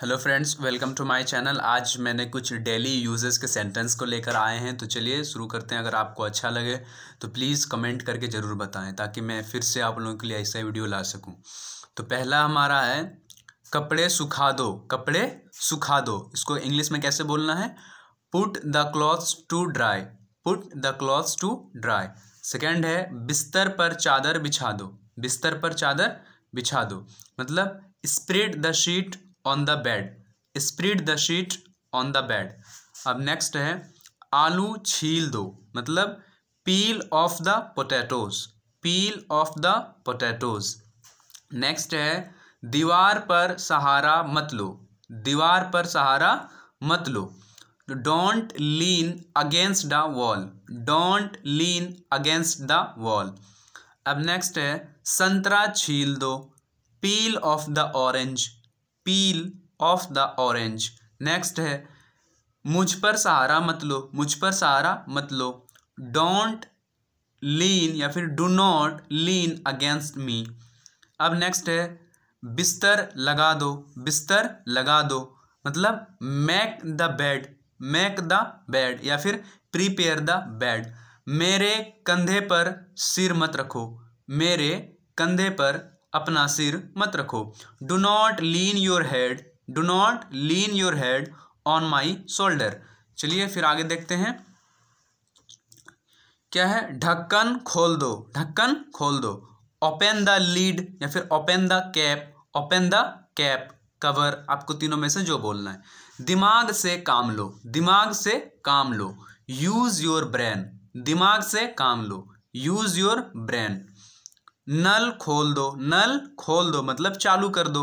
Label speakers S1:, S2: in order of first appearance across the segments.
S1: hello friends welcome to my channel आज मैंने कुछ डेली यूजेस के सेंटेंस को लेकर आए हैं तो चलिए शुरू करते हैं अगर आपको अच्छा लगे तो प्लीज़ कमेंट करके ज़रूर बताएं ताकि मैं फिर से आप लोगों के लिए ऐसा वीडियो ला सकूं तो पहला हमारा है कपड़े सुखा दो कपड़े सुखा दो इसको इंग्लिश में कैसे बोलना है put the clothes to dry put the clothes to dry second है बिस्तर पर चादर बिछा दो बिस्तर पर चादर बिछा दो मतलब spread the sheet on the bed spread the sheet on the bed अब नेक्स्ट है आलू छील दो मतलब peel off the potatoes peel off the potatoes next है दीवार पर सहारा मत लो दीवार पर सहारा मत लो don't lean against the wall don't lean against the wall अब नेक्स्ट है संतरा छील दो peel off the orange peel off the orange next है मुझ पर सहारा मत लो मुझ पर सहारा मत लो डोंट लीन या फिर do not lean against me अब नेक्स्ट है बिस्तर लगा दो बिस्तर लगा दो मतलब make the bed make the bed या फिर प्रिपेयर द बेड मेरे कंधे पर सिर मत रखो मेरे कंधे पर अपना सिर मत रखो do not lean your head do not lean your head on my shoulder चलिए फिर आगे देखते हैं क्या है ढक्कन खोल दो ढक्कन खोल दो ओपन द लीड या फिर open the cap open the cap cover आपको तीनों में से जो बोलना है दिमाग से काम लो दिमाग से काम लो यूज़ योर ब्रेन दिमाग से काम लो यूज़ योर ब्रेन नल खोल दो नल खोल दो मतलब चालू कर दो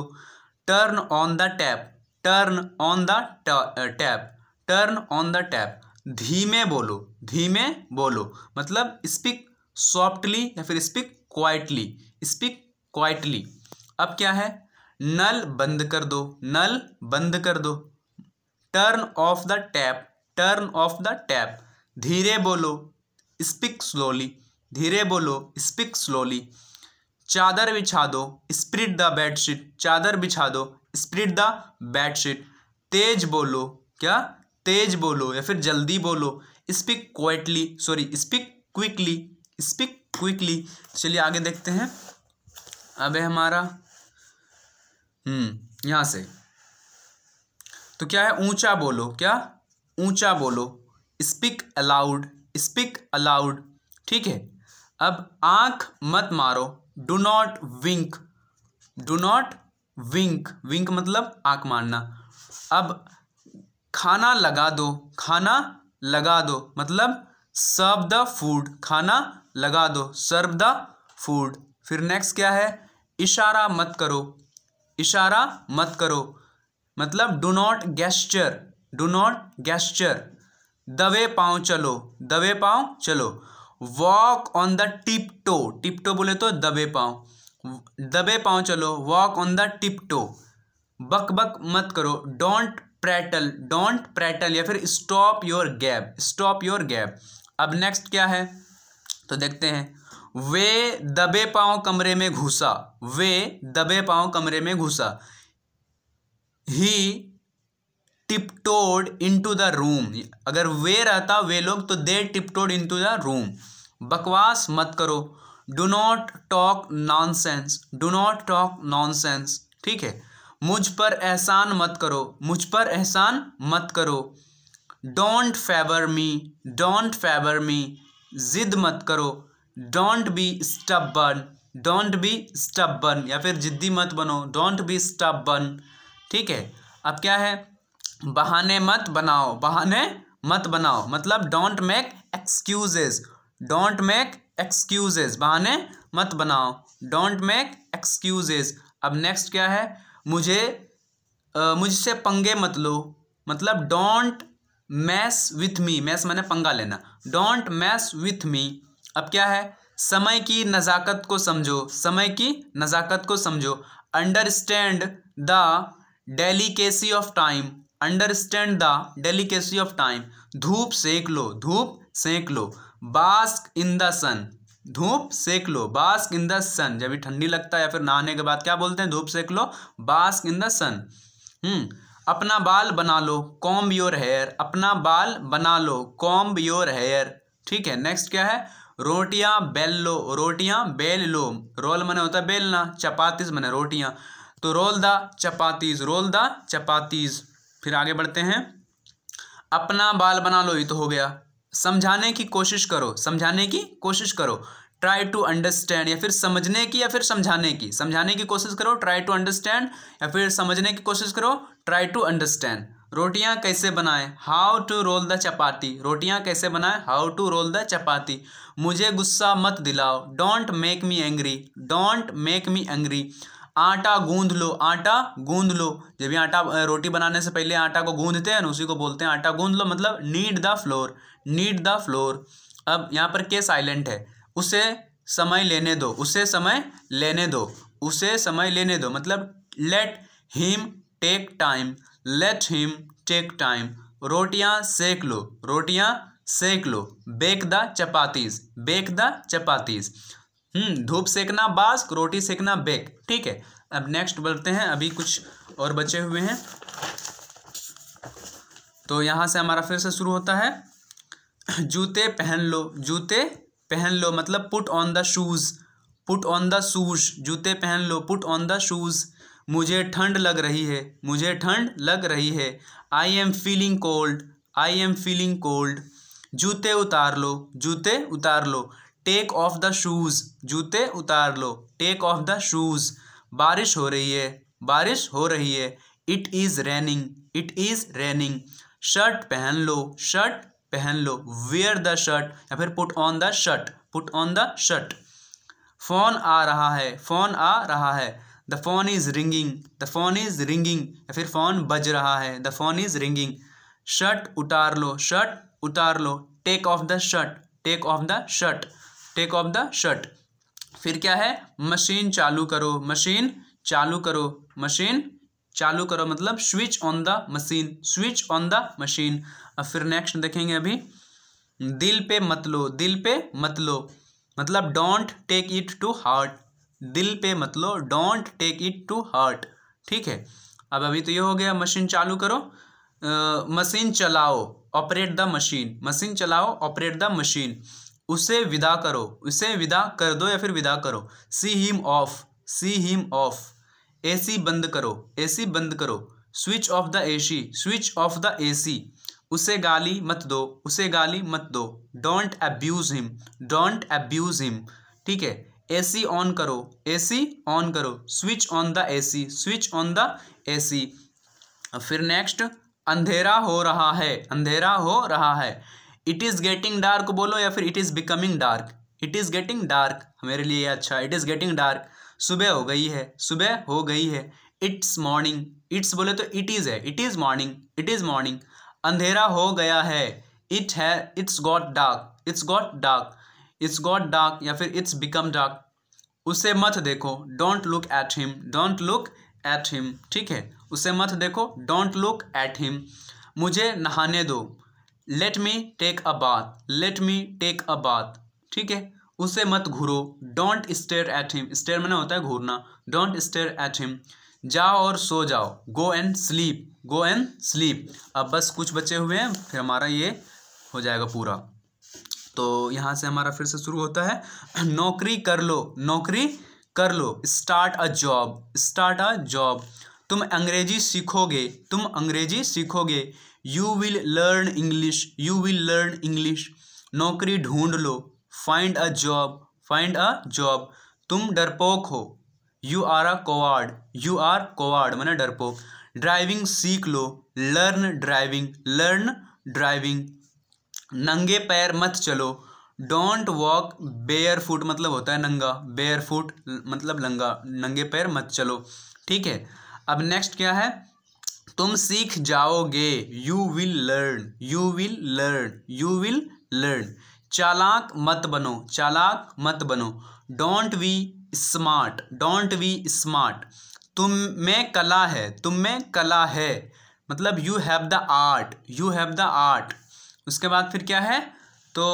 S1: turn on the tap turn on the tap turn on the tap धीमे बोलो धीमे बोलो मतलब स्पीक सॉफ्टली या फिर स्पीक क्वाइटली स्पीक क्वाइटली अब क्या है नल बंद कर दो नल बंद कर दो turn off the tap turn off the tap धीरे बोलो स्पीक स्लोली धीरे बोलो स्पीक स्लोली चादर बिछा दो स्प्रिट द बेडशीट चादर बिछा दो स्प्रिट द बेडशीट तेज बोलो क्या तेज बोलो या फिर जल्दी बोलो speak quietly sorry speak quickly speak quickly चलिए आगे देखते हैं अब है हमारा हम्म यहाँ से तो क्या है ऊंचा बोलो क्या ऊंचा बोलो स्पीक अलाउड स्पीक अलाउड ठीक है अब आंख मत मारो do not wink do not wink wink मतलब आंख मारना अब खाना लगा दो खाना लगा दो मतलब सर्व द फूड खाना लगा दो सर्व द फूड फिर नेक्स्ट क्या है इशारा मत करो इशारा मत करो मतलब do not gesture do not gesture दवे पाँव चलो दवे पाँव चलो walk on the tiptoe tiptoe बोले तो दबे पाओ दबे पाओ चलो walk on the tiptoe बक बक मत करो डोंट प्रैटल डोंट प्रैटल या फिर stop your gap stop your gap अब नेक्स्ट क्या है तो देखते हैं वे दबे पाओ कमरे में घुसा वे दबे पाओ कमरे में घुसा ही tiptoed into the room अगर वे रहता वे लोग तो they tiptoed into the room बकवास मत करो do not talk nonsense do not talk nonsense ठीक है मुझ पर एहसान मत करो मुझ पर एहसान मत करो don't favour me don't favour me ज़िद मत करो don't be bun don't be bun या फिर जिद्दी मत बनो डोंट बी बन ठीक है अब क्या है बहाने मत बनाओ बहाने मत बनाओ मतलब don't make excuses don't make excuses बहाने मत बनाओ डोंट मेक एक्सक्यूजेज अब नेक्स्ट क्या है मुझे मुझसे पंगे मत लो मतलब don't mess with me mess मैंने पंगा लेना डोंट मैस विथ मी अब क्या है समय की नज़ाकत को समझो समय की नज़ाकत को समझो understand the delicacy of time understand the delicacy of time धूप सेक लो धूप सेक लो बास्क इन द सन धूप सेक लो बास्क इन द सन जब भी ठंडी लगता है या फिर नहाने के बाद क्या बोलते हैं धूप सेक लो बास्क इन द सन हम्म अपना बाल बना लो कॉम्ब योर हेयर अपना बाल बना लो कॉम्ब योर हेयर ठीक है नेक्स्ट क्या है रोटियां बेल लो रोटियां बेल लो रोल मने होता है बेलना चपातीस मने रोटियां तो roll the chapatis roll the chapatis फिर आगे बढ़ते हैं अपना बाल बना लो ये तो हो गया समझाने की कोशिश करो समझाने की कोशिश करो ट्राई टू अंडरस्टैंड या फिर समझने की या फिर समझाने की समझाने की कोशिश करो ट्राई टू अंडरस्टैंड या फिर समझने की कोशिश करो ट्राई टू अंडरस्टैंड रोटियां कैसे बनाएं how to roll the chapati रोटियां कैसे बनाएं how to roll the chapati मुझे गुस्सा मत दिलाओ don't make me angry don't make me angry आटा गूंध लो आटा गूंध लो जब भी आटा रोटी बनाने से पहले आटा को गूंधते हैं ना उसी को बोलते हैं आटा गूंध लो मतलब knead the flour knead the flour अब यहाँ पर के साइलेंट है उसे समय लेने दो उसे समय लेने दो उसे समय लेने दो मतलब let him take time let him take time रोटियां सेक लो रोटियाँ सेक लो bake the chapatis bake the chapatis hmm धूप सेकना बास्क रोटी सेकना बेक ठीक है अब नेक्स्ट बोलते हैं अभी कुछ और बचे हुए हैं तो यहाँ से हमारा फिर से शुरू होता है जूते पहन लो जूते पहन लो मतलब put on the shoes put on the shoes जूते पहन लो पुट ऑन द शूज़ मुझे ठंड लग रही है मुझे ठंड लग रही है I am feeling cold I am feeling cold जूते उतार लो जूते उतार लो टेक ऑफ द शूज़ जूते उतार लो टेक ऑफ द शूज़ बारिश हो रही है बारिश हो रही है it is raining it is raining shirt पहन लो शर्ट पहन लो वेयर द शर्ट या फिर put on the shirt put on the shirt phone आ रहा है फ़ोन आ रहा है the phone is ringing the phone is ringing या फिर फ़ोन बज रहा है the phone is ringing shirt उतार लो शर्ट उतार लो take off the shirt take off the shirt take off the shirt फिर क्या है मशीन चालू करो मशीन चालू करो मशीन चालू करो मतलब switch on the machine switch on the machine अब फिर नेक्स्ट देखेंगे अभी दिल पे मत लो दिल पे मत लो मतलब don't take it to heart दिल पे मत लो don't take it to heart ठीक है अब अभी तो ये हो गया मशीन चालू करो मशीन चलाओ ऑपरेट द मशीन मशीन चलाओ ऑपरेट द मशीन उसे विदा करो उसे विदा कर दो या फिर विदा करो see him off see him off C बंद करो सी बंद करो switch off the C switch off the C उसे गाली मत दो उसे गाली मत दो don't abuse him don't abuse him ठीक है एसी ऑन करो एसी ऑन करो switch on the AC switch on the AC फिर नेक्स्ट अंधेरा हो रहा है अंधेरा हो रहा है इट इज़ गेटिंग डार्क बोलो या फिर it is becoming dark it is getting dark मेरे लिए अच्छा इट इज़ गेटिंग डार्क सुबह हो गई है सुबह हो गई है इट्स मॉर्निंग इट्स बोले तो इट इज़ है it is morning it is morning अंधेरा हो गया है इट है it's got dark it's got dark it's got dark या फिर इट्स बिकम डार्क उसे मत देखो don't look at him don't look at him ठीक है उसे मत देखो डोंट लुक एट हिम मुझे नहाने दो लेट मी टेक अ बात लेट मी टेक अ बात ठीक है उसे मत घूरो don't stare at him stare मैंने होता है घूरना डोंट स्टेयर एट हिम जाओ और सो जाओ go and sleep go and sleep अब बस कुछ बचे हुए हैं फिर हमारा ये हो जाएगा पूरा तो यहाँ से हमारा फिर से शुरू होता है नौकरी कर लो नौकरी कर लो start a job start a job तुम अंग्रेजी सीखोगे तुम अंग्रेजी सीखोगे you will learn English you will learn English नौकरी ढूंढ लो find a job find a job तुम डरपोक हो you are a coward you are coward मैंने डरपोक ड्राइविंग सीख लो लर्न ड्राइविंग लर्न ड्राइविंग नंगे पैर मत चलो डोंट वॉक बेयर फुट मतलब होता है नंगा बेयर फुट मतलब नंगा नंगे पैर मत चलो ठीक है अब नेक्स्ट क्या है तुम सीख जाओगे you will learn you will learn you will learn चालाक मत बनो चालाक मत बनो don't be smart don't be smart तुम में कला है तुम में कला है मतलब you have the art you have the art उसके बाद फिर क्या है तो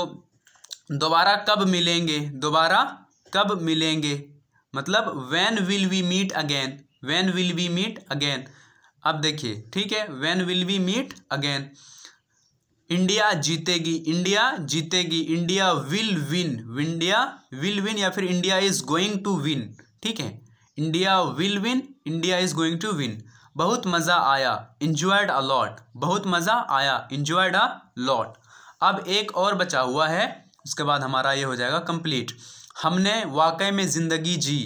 S1: दोबारा कब मिलेंगे दोबारा कब मिलेंगे मतलब when will we meet again when will we meet again अब देखिए ठीक है when will we meet again India जीतेगी इंडिया जीतेगी India will win India will win या फिर India is going to win ठीक है India will win India is going to win बहुत मज़ा आया इंजॉयड अ लॉट बहुत मज़ा आया इंजॉयड अ लॉट अब एक और बचा हुआ है उसके बाद हमारा ये हो जाएगा कंप्लीट हमने वाकई में ज़िंदगी जी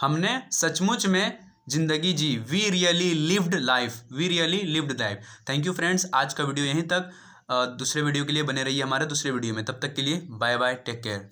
S1: हमने सचमुच में जिंदगी जी we really lived life we really lived life thank you friends आज का वीडियो यहीं तक दूसरे वीडियो के लिए बने रहिए हमारे दूसरे वीडियो में तब तक के लिए बाय बाय टेक केयर